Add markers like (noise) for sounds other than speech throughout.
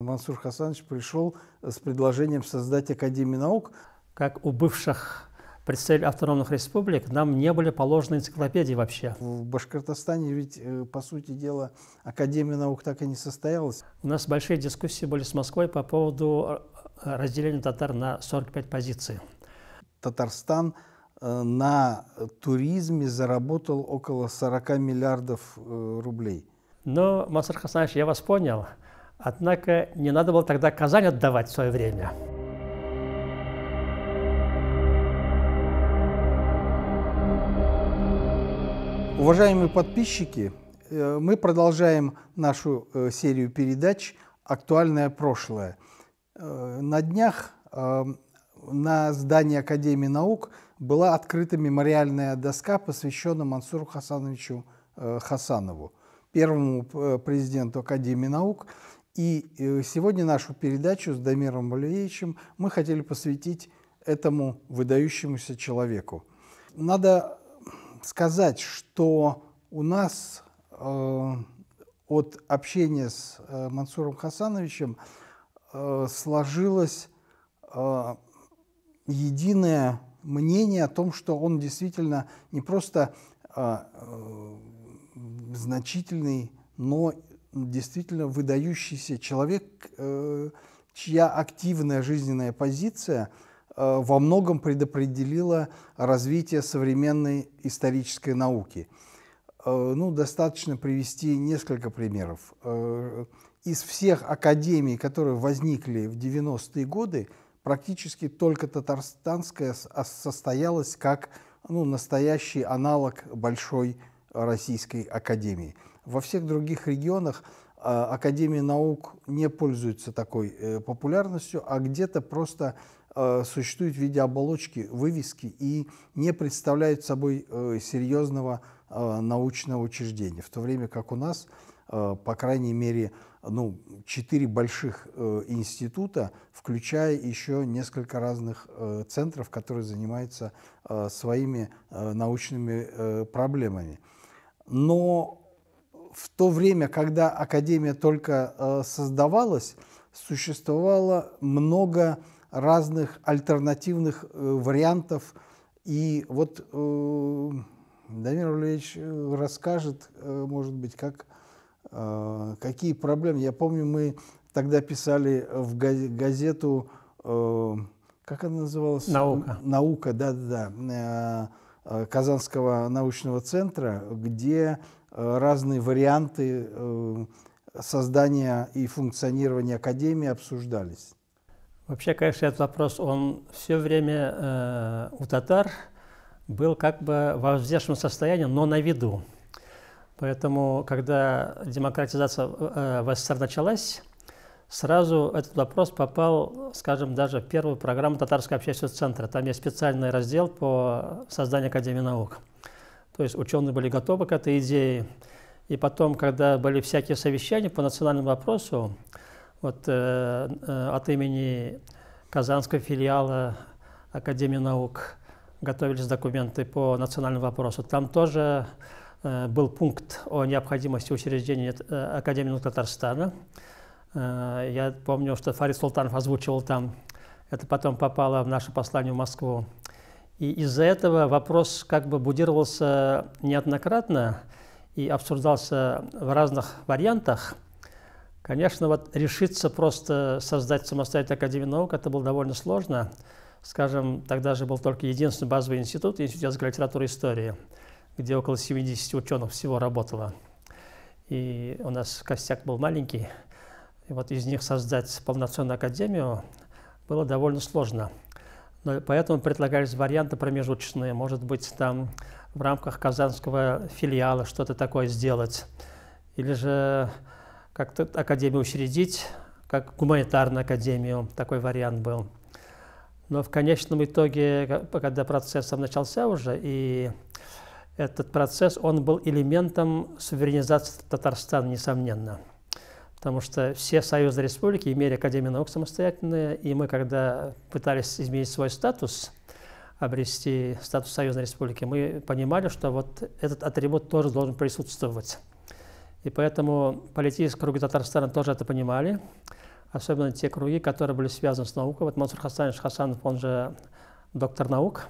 Мансур Хасанович пришел э, с предложением создать Академию наук. Как у бывших представителей автономных республик, нам не были положены энциклопедии вообще. В Башкортостане ведь, э, по сути дела, Академия наук так и не состоялась. У нас большие дискуссии были с Москвой по поводу э, разделения татар на 45 позиций. Татарстан на туризме заработал около 40 миллиардов рублей. Но, Мансур Хасанович, я вас понял – Однако не надо было тогда Казань отдавать в свое время. Уважаемые подписчики, э, мы продолжаем нашу э, серию передач «Актуальное прошлое». Э, на днях эм, на здании Академии наук была открыта мемориальная доска, посвященная Мансуру Хасановичу Хасанову, первому президенту Академии наук. И э, сегодня нашу передачу с Дамиром Валерьевичем мы хотели посвятить этому выдающемуся человеку. Надо сказать, что у нас э, от общения с э, Мансуром Хасановичем э, сложилось э, единое мнение о том, что он действительно не просто а, э, значительный, но действительно выдающийся человек, э, чья активная жизненная позиция э, во многом предопределила развитие современной исторической науки. Э, ну, достаточно привести несколько примеров. Из всех академий, которые возникли в 90-е годы, практически только татарстанская а, состоялась как ну, настоящий аналог большой российской академии – во всех других регионах а, Академия наук не пользуется такой э, популярностью, а где-то просто э, существует в виде оболочки, вывески и не представляют собой э, серьезного научного учреждения. В то время как у нас, по крайней мере, ну, четыре больших института, включая еще несколько разных центров, которые занимаются своими научными проблемами. Но в то время, когда Академия только э, создавалась, существовало много разных альтернативных э, вариантов. И вот э, Дамир Валерьевич расскажет, может быть, как, какие проблемы. Я помню, мы тогда писали в газету, как она называлась? Наука. Наука, да-да-да, Казанского научного центра, где Э, разные варианты э, создания и функционирования Академии обсуждались? Вообще, конечно, этот вопрос, он все время э, у татар был как бы в взвешенном состоянии, но на виду. Поэтому, когда демократизация э, в СССР началась, сразу этот вопрос попал, скажем, даже в первую программу Татарского общественного центра. Там есть специальный раздел по созданию Академии наук. То есть ученые были готовы к этой идее. И потом, когда были всякие совещания по национальному вопросу, вот, э, э, от имени Казанского филиала Академии наук готовились документы по национальному вопросу. Там тоже э, был пункт о необходимости учреждения э, Академии наук Татарстана. Э, я помню, что Фарид Султанов озвучивал там. Это потом попало в наше послание в Москву. И из-за этого вопрос как бы будировался неоднократно и обсуждался в разных вариантах. Конечно, вот решиться просто создать самостоятельную Академию наук, это было довольно сложно. Скажем, тогда же был только единственный базовый институт, Институт языка литературы и истории, где около 70 ученых всего работало. И у нас костяк был маленький. И вот из них создать полноценную академию было довольно сложно. Но поэтому предлагались варианты промежуточные. Может быть, там в рамках казанского филиала что-то такое сделать. Или же как-то академию учредить, как гуманитарную академию. Такой вариант был. Но в конечном итоге, когда процесс сам начался уже, и этот процесс, он был элементом суверенизации Татарстана, несомненно. Потому что все Союзные республики имели Академию наук самостоятельные, и мы, когда пытались изменить свой статус, обрести статус союзной республики, мы понимали, что вот этот атрибут тоже должен присутствовать. И поэтому политические круги Татарстана тоже это понимали, особенно те круги, которые были связаны с наукой. Вот Мансур Хасанович Хасанов, он же доктор наук,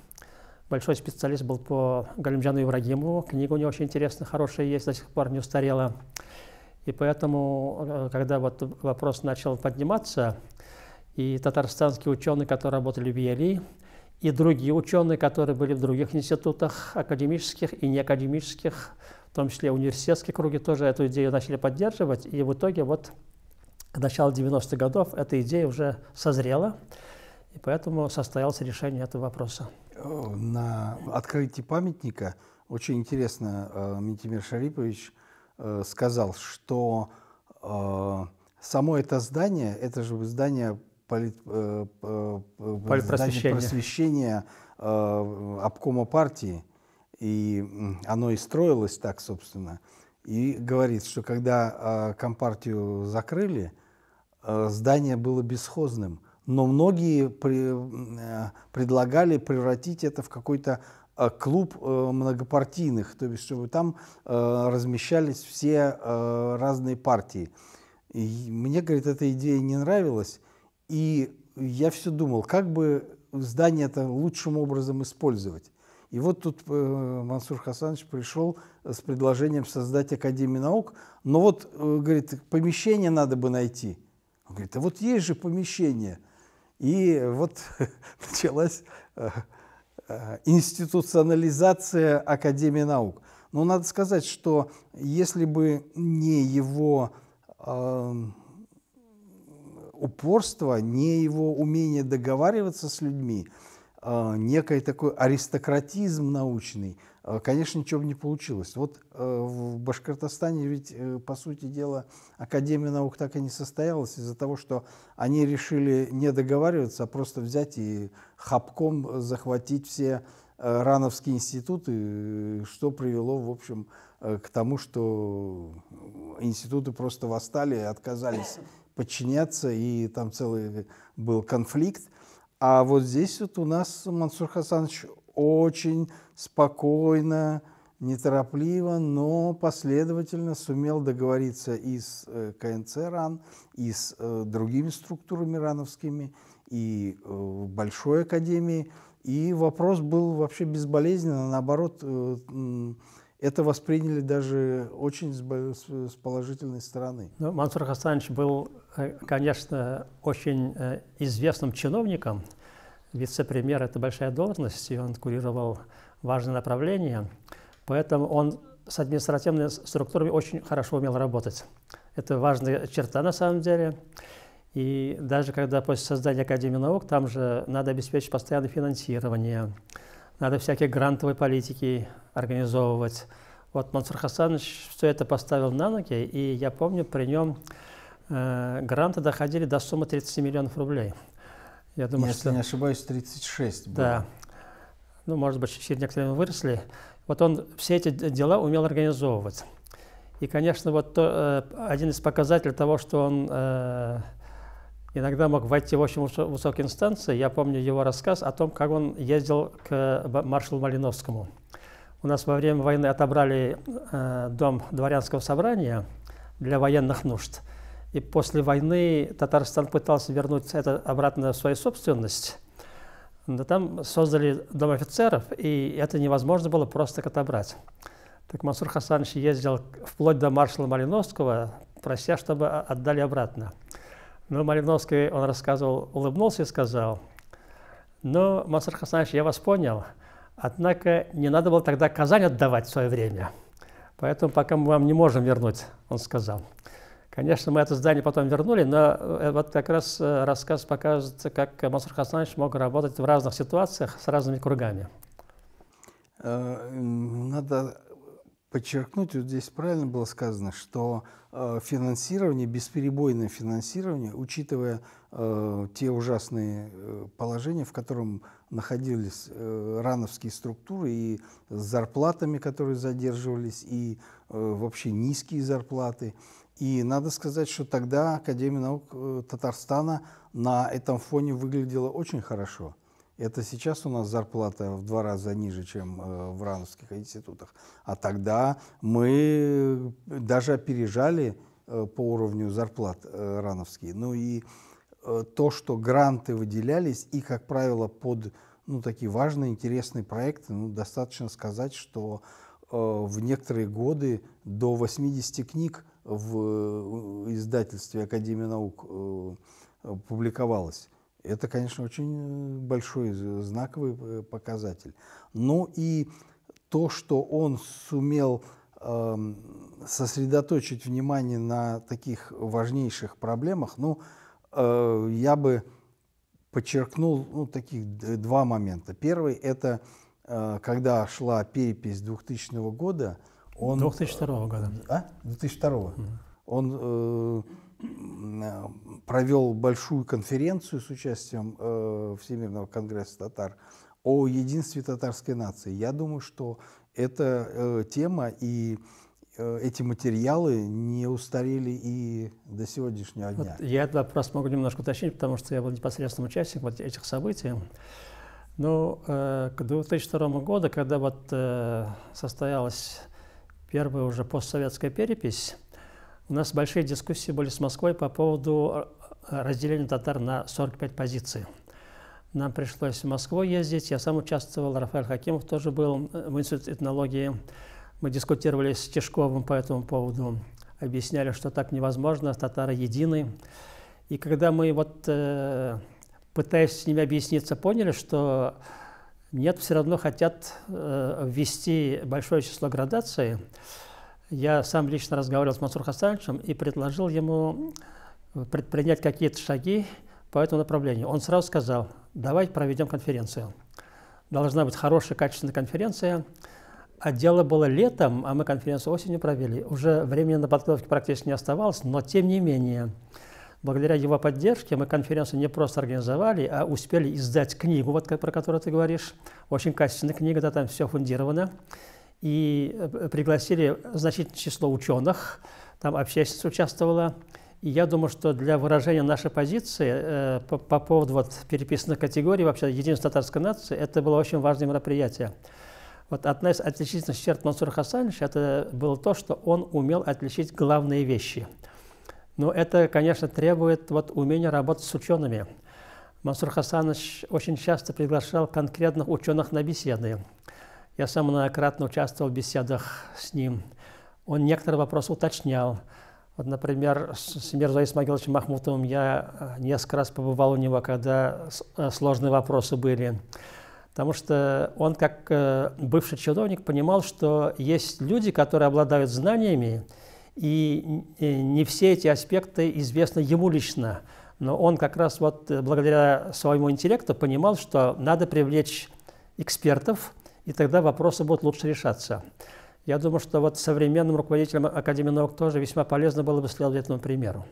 большой специалист был по Галимджану Ибрагимову. Книга у него очень интересная, хорошая есть, до сих пор не устарела. И поэтому, э, когда вот вопрос начал подниматься, и татарстанские ученые, которые работали в ЕЛИ, и другие ученые, которые были в других институтах академических и неакадемических, в том числе университетские круги тоже эту идею начали поддерживать. И в итоге вот к началу 90-х годов эта идея уже созрела, и поэтому состоялось решение этого вопроса. Э, на открытии памятника очень интересно э, Митимир Шарипович – Э, сказал, что э, само это здание, это же здание полит, э, политпросвещения, просвещения, обкома партии, и оно и строилось так, собственно, и говорит, что когда компартию закрыли, здание было бесхозным, но многие предлагали превратить это в какой-то Э, клуб э, многопартийных, то есть чтобы там э, размещались все разные партии. И мне, говорит, эта идея не нравилась, и я все думал, как бы здание это лучшим образом использовать. И вот тут Мансур Хасанович пришел с предложением создать Академию наук, но вот, говорит, помещение надо бы найти. Он говорит, а вот есть же помещение. И вот (laughs) началась Э, институционализация Академии наук. Но надо сказать, что если бы не его э, упорство, не его умение договариваться с людьми, э, некий такой аристократизм научный, а, конечно, ничего бы не получилось. Вот э, в Башкортостане ведь, э, по сути дела, Академия наук так и не состоялась из-за того, что они решили не договариваться, а просто взять и хапком захватить все э, рановские институты, что привело, в общем, к тому, что институты просто восстали, отказались (coughs) подчиняться, и там целый был конфликт. А вот здесь вот у нас Мансур Хасанович очень спокойно, неторопливо, но последовательно сумел договориться и с э, КНЦ РАН, и с э, другими структурами рановскими, и э, в Большой Академии. И вопрос был вообще безболезненно, наоборот, это восприняли даже очень с положительной стороны. Ну, Мансур Хасанович был, конечно, очень известным чиновником – вице-премьер – это большая должность, и он курировал важные направления, поэтому он с административными структурами очень хорошо умел работать. Это важная черта на самом деле. И даже когда после создания Академии наук, там же надо обеспечить постоянное финансирование, надо всякие грантовые политики организовывать. Вот Мансур Хасанович все это поставил на ноги, и я помню, при нем э, гранты доходили до суммы 30 миллионов рублей. Я думаю, Если что... не ошибаюсь, 36 было. Да. Ну, может быть, чуть-чуть некоторые выросли. Вот он все эти дела умел организовывать. И, конечно, вот то, э, один из показателей того, что он э, иногда мог войти в очень высокие инстанции, я помню его рассказ о том, как он ездил к э, маршалу Малиновскому. У нас во время войны отобрали дом дворянского собрания для военных нужд – и после войны Татарстан пытался вернуть это обратно в свою собственность. Но там создали дом офицеров, и это невозможно было просто отобрать. Так Мансур Хасанович ездил вплоть до маршала Малиновского, прося, чтобы отдали обратно. Но Малиновский, он рассказывал, улыбнулся и сказал, «Ну, Мансур Хасанович, я вас понял, однако не надо было тогда Казань отдавать в свое время, поэтому пока мы вам не можем вернуть», он сказал. Конечно, мы это здание потом вернули, но э, э, вот как раз э, рассказ показывает, как Мансур Хасанович мог работать в разных ситуациях с разными кругами. Надо подчеркнуть, вот здесь правильно было сказано, что финансирование, бесперебойное финансирование, учитывая те ужасные положения, в котором находились рановские структуры и с зарплатами, которые задерживались, и вообще низкие зарплаты, и надо сказать, что тогда Академия наук э, Татарстана на этом фоне выглядела очень хорошо. Это сейчас у нас зарплата в два раза ниже, чем э, в рановских институтах. А тогда мы э, даже опережали по уровню зарплат рановские. Ну и то, что гранты выделялись, и, как правило, под ну, такие важные, интересные проекты, ну, достаточно сказать, что в некоторые годы до 80 книг в э, издательстве Академии наук э, публиковалась. Это, конечно, очень э, большой знаковый показатель. Но ну и то, что он сумел эм, сосредоточить внимание на таких важнейших проблемах, ну, я бы подчеркнул ну, таких два момента. Первый – это когда шла перепись 2000 года – он, 2002 года. Э, а? 2002. Угу. Он э, э, провел большую конференцию с участием э, Всемирного конгресса татар о единстве татарской нации. Я думаю, что эта э, тема и э, эти материалы не устарели и до сегодняшнего дня. Вот я этот вопрос могу немножко уточнить, потому что я был непосредственным участником вот этих событий. Но ну, э, к 2002 году, когда вот э, состоялась первая уже постсоветская перепись, у нас большие дискуссии были с Москвой по поводу э, э, разделения татар на 45 позиций. Нам пришлось в Москву ездить, я сам участвовал, Рафаэль Хакимов тоже был э, в Институте этнологии. Мы дискутировали с Тишковым по этому поводу, объясняли, что так невозможно, татары едины. И когда мы, вот, пытаясь с ними объясниться, поняли, что нет, все равно хотят э, ввести большое число градаций. Я сам лично разговаривал с Мансур Хасановичем и предложил ему э, предпринять какие-то шаги по этому направлению. Он сразу сказал, давай проведем конференцию. Должна быть хорошая, качественная конференция. А дело было летом, а мы конференцию осенью провели. Уже времени на подготовке практически не оставалось, но тем не менее – Благодаря его поддержке мы конференцию не просто организовали, а успели издать книгу, вот, про которую ты говоришь. Очень качественная книга, да, там все фундировано. И э, пригласили значительное число ученых, там общественность участвовала. И я думаю, что для выражения нашей позиции э, по, по поводу вот переписанных категорий, вообще единства татарской нации, это было очень важное мероприятие. Вот одна из отличительных черт Мансура Хасановича это было то, что он умел отличить главные вещи – но это, конечно, требует вот умения работать с учеными. Мансур Хасанович очень часто приглашал конкретных ученых на беседы. Я сам многократно участвовал в беседах с ним. Он некоторые вопросы уточнял. Вот, например, с Мирзой Исмагиловичем Махмутовым я э, несколько раз побывал у него, когда э, сложные вопросы были. Потому что он, как э, бывший чиновник, понимал, что есть люди, которые обладают знаниями, и э, не все эти аспекты известны ему лично. Но он как раз вот э, благодаря своему интеллекту понимал, что надо привлечь экспертов, и тогда вопросы будут лучше решаться. Я думаю, что вот современным руководителям Академии наук тоже весьма полезно было бы следовать этому примеру.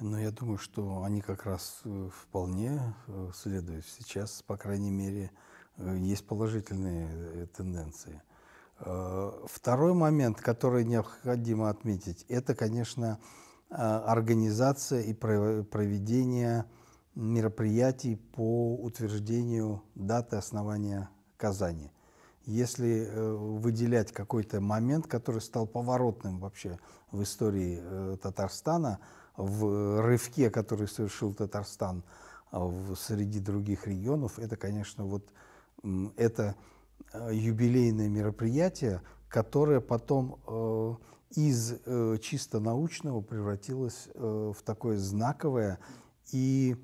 Но ну, я думаю, что они как раз э, вполне следуют. Сейчас, по крайней мере, есть положительные тенденции – Э, второй момент, который необходимо отметить, это, конечно, э, организация и проведение мероприятий по утверждению даты основания Казани. Если э, выделять какой-то момент, который стал поворотным вообще в истории Татарстана, в рывке, который совершил Татарстан в, среди других регионов, это, конечно, вот это Э, юбилейное мероприятие, которое потом э, из э, чисто научного превратилось в такое знаковое и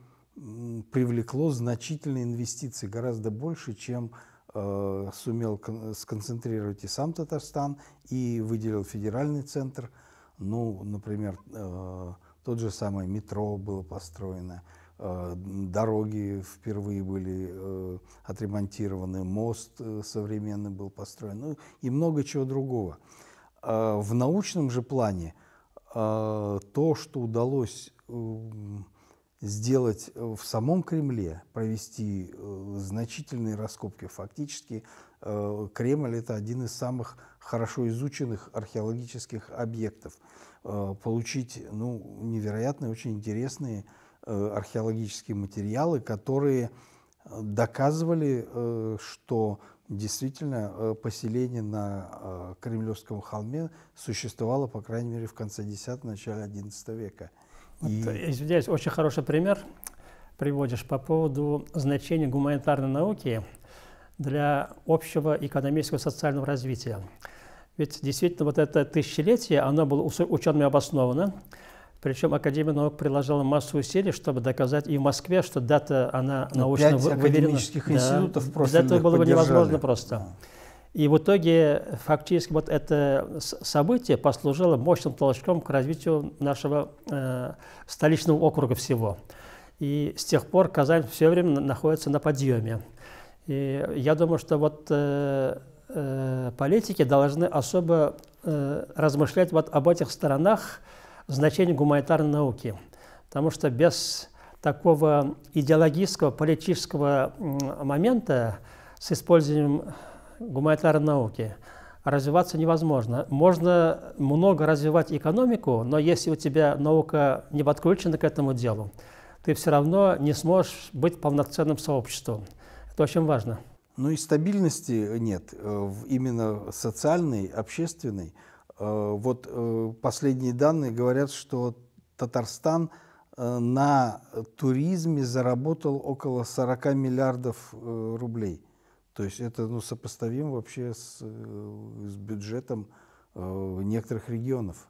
привлекло значительные инвестиции, гораздо больше, чем сумел сконцентрировать и сам Татарстан, и выделил федеральный центр. Ну, например, тот же самый метро было построено – Э, дороги впервые были э, отремонтированы, мост э, современный был построен, ну и много чего другого. А в научном же плане то, что удалось сделать в самом Кремле, провести значительные раскопки, фактически Кремль – это один из самых хорошо изученных археологических объектов, получить ну, невероятные, очень интересные Э, археологические материалы, которые э, доказывали, э, что действительно поселение на Кремлевском холме существовало, по крайней мере, в конце X – начале XI века. Вот, И... Извиняюсь, очень хороший пример приводишь по поводу значения гуманитарной науки для общего экономического и социального развития. Ведь действительно вот это тысячелетие, оно было учеными обосновано, причем Академия наук приложила массу усилий, чтобы доказать и в Москве, что дата, она ну, научно пять выверена. академических институтов да, просто Дата было бы невозможно просто. И в итоге фактически вот это событие послужило мощным толчком к развитию нашего э, столичного округа всего. И с тех пор Казань все время находится на подъеме. И я думаю, что вот э, э, политики должны особо э, размышлять вот об этих сторонах, значение гуманитарной науки, потому что без такого идеологического, политического момента с использованием гуманитарной науки развиваться невозможно. Можно много развивать экономику, но если у тебя наука не подключена к этому делу, ты все равно не сможешь быть полноценным сообществом. Это очень важно. Ну и стабильности нет, э, именно социальной, общественной – Э, вот э, последние данные говорят, что Татарстан э, на туризме заработал около 40 миллиардов рублей. То есть это ну, сопоставим вообще с, с бюджетом некоторых регионов.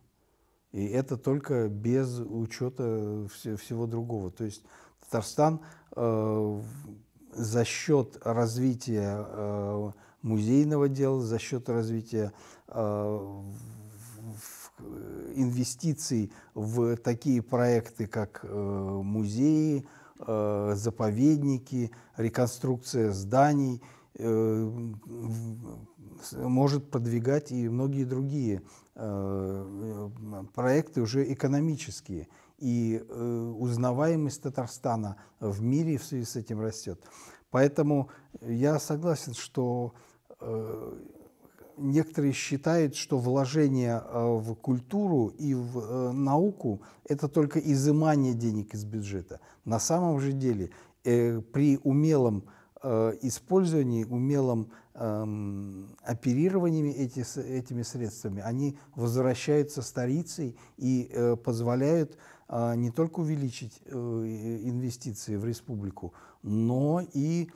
И это только без учета всего другого. То есть Татарстан за счет развития музейного дела, за счет развития Э, инвестиций в такие проекты, как э, музеи, э, заповедники, реконструкция зданий, может продвигать и многие другие проекты уже экономические. И узнаваемость Татарстана в мире в связи с этим растет. Поэтому я согласен, что некоторые считают, что вложение э, в культуру и в э, науку – это только изымание денег из бюджета. На самом же деле э, при умелом использовании, умелом эм, эти, этими средствами, они возвращаются старицей и позволяют не только увеличить инвестиции в республику, но и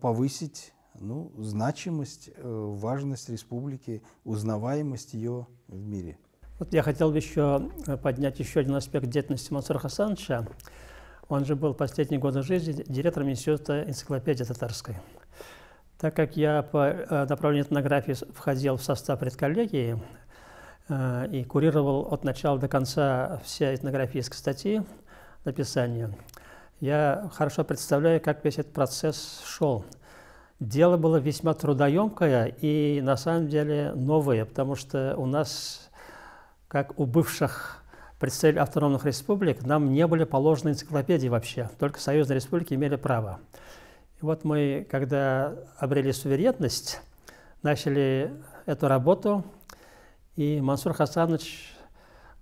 повысить ну, значимость, э, важность республики, узнаваемость ее в мире. Вот я хотел бы еще э, поднять еще один аспект деятельности Мансура Хасановича. Он же был последние годы жизни директором Института энциклопедии татарской. Так как я по э, направлению этнографии входил в состав предколлегии и курировал от начала до конца все этнографические статьи, написания, я хорошо представляю, как весь этот процесс шел – дело было весьма трудоемкое и, на самом деле, новое, потому что у нас, как у бывших представителей автономных республик, нам не были положены энциклопедии вообще, только союзные республики имели право. И вот мы, когда обрели суверенность, начали эту работу, и Мансур Хасанович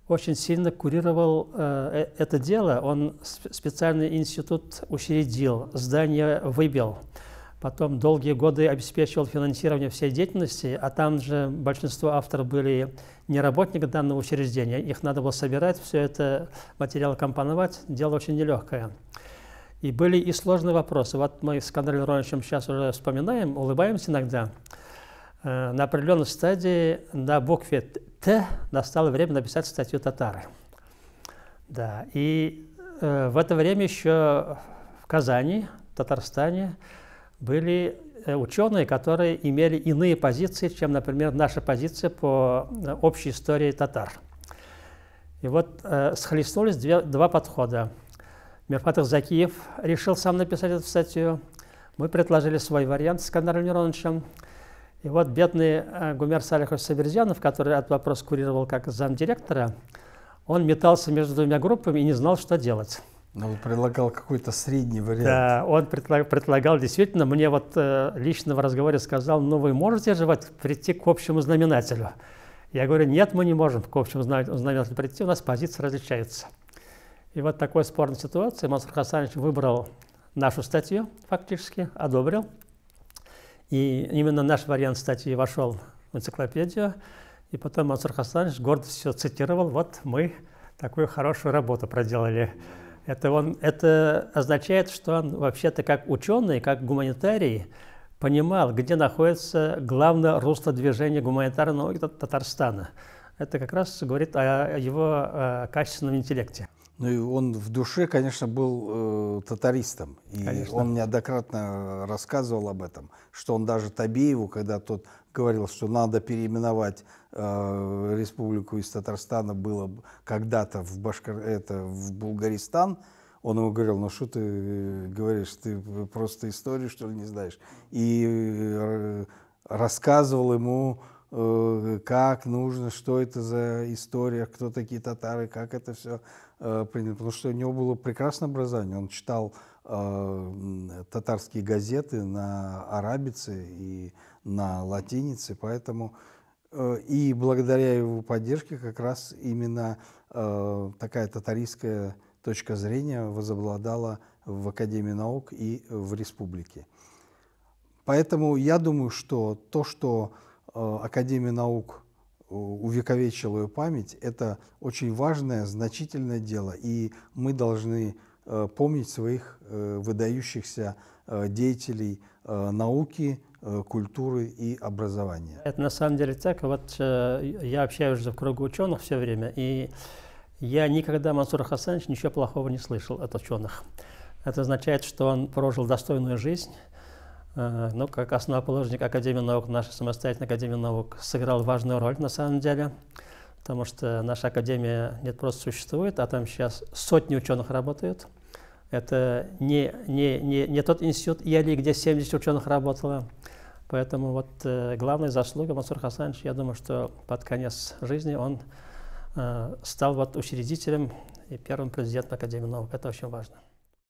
очень сильно курировал э, э это дело. Он специальный институт учредил, здание выбил – потом долгие годы обеспечивал финансирование всей деятельности, а там же большинство авторов были не работники данного учреждения, их надо было собирать, все это материал компоновать, дело очень нелегкое. И были и сложные вопросы. Вот мы с Кандрой Леонидовичем сейчас уже вспоминаем, улыбаемся иногда. Э, на определенной стадии на букве «Т» настало время написать статью «Татары». Да, и э, в это время еще в Казани, в Татарстане, были э, ученые, которые имели иные позиции, чем, например, наша позиция по э, общей истории татар. И вот э, схлестнулись две, два подхода. Мерпатов Закиев решил сам написать эту статью. Мы предложили свой вариант с Кандаром Мироновичем. И вот бедный э, Гумер Салихов Саберзянов, который этот вопрос курировал как замдиректора, он метался между двумя группами и не знал, что делать. Но ну, он предлагал какой-то средний вариант. Да, он предлагал, предлагал действительно, мне вот э, лично в разговоре сказал, ну вы можете же вот прийти к общему знаменателю? Я говорю, нет, мы не можем к общему знаменателю прийти, у нас позиция различается". И вот такой спорной ситуации Мансур Хасанович выбрал нашу статью фактически, одобрил. И именно наш вариант статьи вошел в энциклопедию. И потом Мансур Хасанович гордо все цитировал, вот мы такую хорошую работу проделали. Это, он, это означает, что он вообще-то как ученый, как гуманитарий понимал, где находится главное русло движения гуманитарной науки Татарстана. Это как раз говорит о его э, качественном интеллекте. Ну и он в душе, конечно, был э, татаристом. И конечно. он неоднократно рассказывал об этом, что он даже Табееву, когда тот говорил, что надо переименовать э, республику из Татарстана было когда-то в, Башкор... это, в Булгаристан, он ему говорил, ну что ты э, говоришь, ты просто историю, что ли, не знаешь? И э, рассказывал ему, э, как нужно, что это за история, кто такие татары, как это все принято. Потому что у него было прекрасное образование. Он читал татарские газеты на арабице и на латинице, поэтому э, и благодаря его поддержке как раз именно э, такая татаристская точка зрения возобладала в Академии наук и в республике. Поэтому я думаю, что то, что э, Академия наук увековечила ее память, это очень важное, значительное дело, и мы должны помнить своих выдающихся деятелей, Э, науки, э, культуры и образования. Это на самом деле так. Вот э, я общаюсь в кругу ученых все время, и я никогда, Мансура Хасанович, ничего плохого не слышал от ученых. Это означает, что он прожил достойную жизнь, ну, как основоположник Академии наук, наша самостоятельная Академия наук сыграл важную роль на самом деле, потому что наша Академия не просто существует, а там сейчас сотни ученых работают – это не, не, не, не тот институт Яли, где 70 ученых работало. Поэтому вот э, главная заслуга Мансур Хасанович, я думаю, что под конец жизни он э, стал вот учредителем и первым президентом Академии наук. Это очень важно.